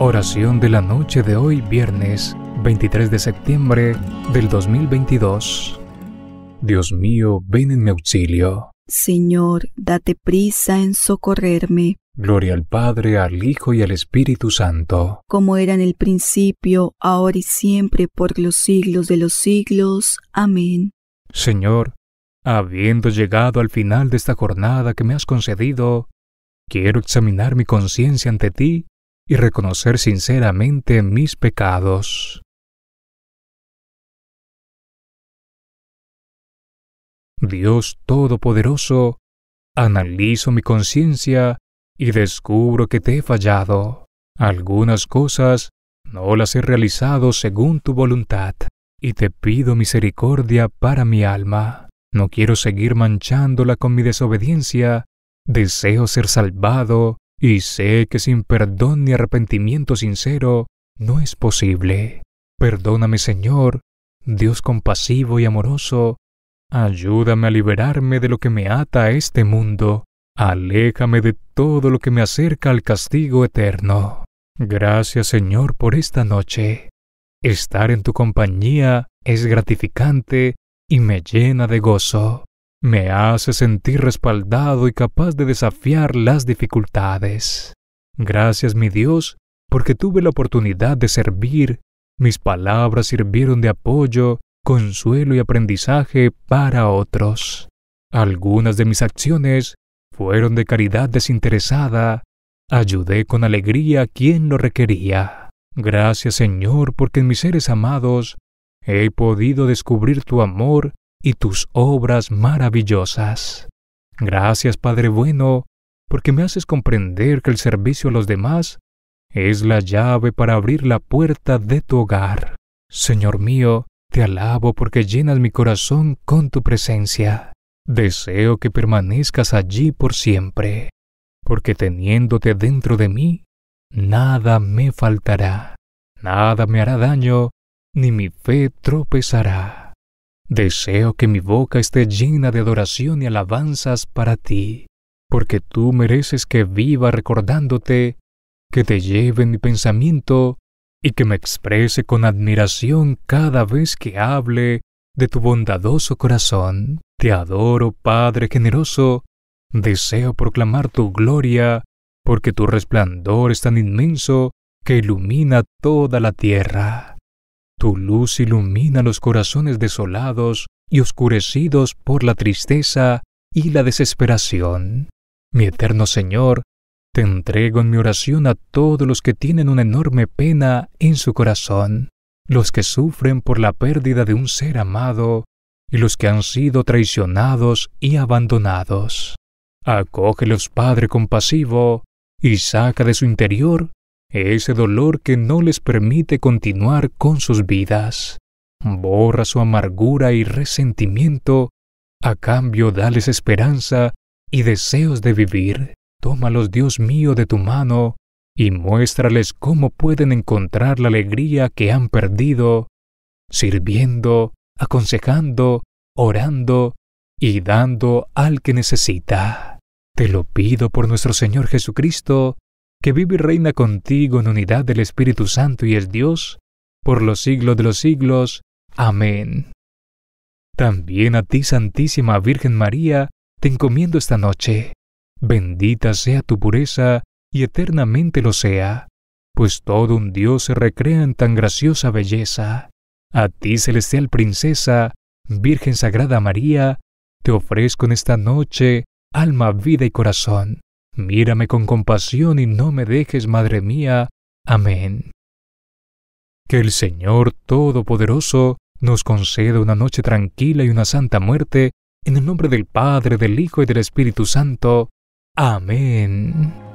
Oración de la noche de hoy, viernes 23 de septiembre del 2022. Dios mío, ven en mi auxilio. Señor, date prisa en socorrerme. Gloria al Padre, al Hijo y al Espíritu Santo. Como era en el principio, ahora y siempre, por los siglos de los siglos. Amén. Señor, habiendo llegado al final de esta jornada que me has concedido, quiero examinar mi conciencia ante ti y reconocer sinceramente mis pecados. Dios Todopoderoso, analizo mi conciencia y descubro que te he fallado. Algunas cosas no las he realizado según tu voluntad, y te pido misericordia para mi alma. No quiero seguir manchándola con mi desobediencia, deseo ser salvado y sé que sin perdón ni arrepentimiento sincero no es posible. Perdóname, Señor, Dios compasivo y amoroso, ayúdame a liberarme de lo que me ata a este mundo, aléjame de todo lo que me acerca al castigo eterno. Gracias, Señor, por esta noche. Estar en tu compañía es gratificante y me llena de gozo. Me hace sentir respaldado y capaz de desafiar las dificultades. Gracias mi Dios, porque tuve la oportunidad de servir, mis palabras sirvieron de apoyo, consuelo y aprendizaje para otros. Algunas de mis acciones fueron de caridad desinteresada, ayudé con alegría a quien lo requería. Gracias Señor, porque en mis seres amados he podido descubrir tu amor y tus obras maravillosas. Gracias, Padre bueno, porque me haces comprender que el servicio a los demás es la llave para abrir la puerta de tu hogar. Señor mío, te alabo porque llenas mi corazón con tu presencia. Deseo que permanezcas allí por siempre, porque teniéndote dentro de mí, nada me faltará, nada me hará daño, ni mi fe tropezará. Deseo que mi boca esté llena de adoración y alabanzas para ti, porque tú mereces que viva recordándote, que te lleve mi pensamiento y que me exprese con admiración cada vez que hable de tu bondadoso corazón. Te adoro, Padre generoso, deseo proclamar tu gloria, porque tu resplandor es tan inmenso que ilumina toda la tierra. Tu luz ilumina los corazones desolados y oscurecidos por la tristeza y la desesperación. Mi eterno Señor, te entrego en mi oración a todos los que tienen una enorme pena en su corazón, los que sufren por la pérdida de un ser amado y los que han sido traicionados y abandonados. Acógelos, Padre compasivo, y saca de su interior ese dolor que no les permite continuar con sus vidas. Borra su amargura y resentimiento, a cambio dales esperanza y deseos de vivir. Tómalos, Dios mío, de tu mano, y muéstrales cómo pueden encontrar la alegría que han perdido, sirviendo, aconsejando, orando y dando al que necesita. Te lo pido por nuestro Señor Jesucristo, que vive y reina contigo en unidad del Espíritu Santo y es Dios, por los siglos de los siglos. Amén. También a ti, Santísima Virgen María, te encomiendo esta noche. Bendita sea tu pureza, y eternamente lo sea, pues todo un Dios se recrea en tan graciosa belleza. A ti, celestial princesa, Virgen Sagrada María, te ofrezco en esta noche alma, vida y corazón Mírame con compasión y no me dejes, Madre mía. Amén. Que el Señor Todopoderoso nos conceda una noche tranquila y una santa muerte, en el nombre del Padre, del Hijo y del Espíritu Santo. Amén.